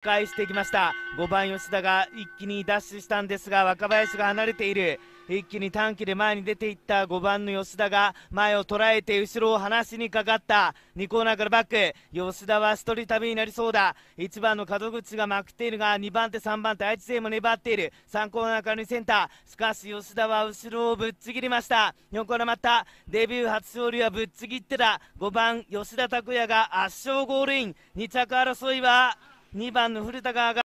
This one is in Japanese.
返してきました5番吉田が一気にダッシュしたんですが若林が離れている一気に短期で前に出ていった5番の吉田が前を捉えて後ろを離しにかかった2コーナーからバック吉田は1人旅になりそうだ1番の門口がまくっているが2番手3番手愛知勢も粘っている3コーナーから2センターしかし吉田は後ろをぶっちぎりました4コーナーまたデビュー初勝利はぶっちぎってだ5番吉田拓也が圧勝ゴールイン2着争いは2番の古田が上が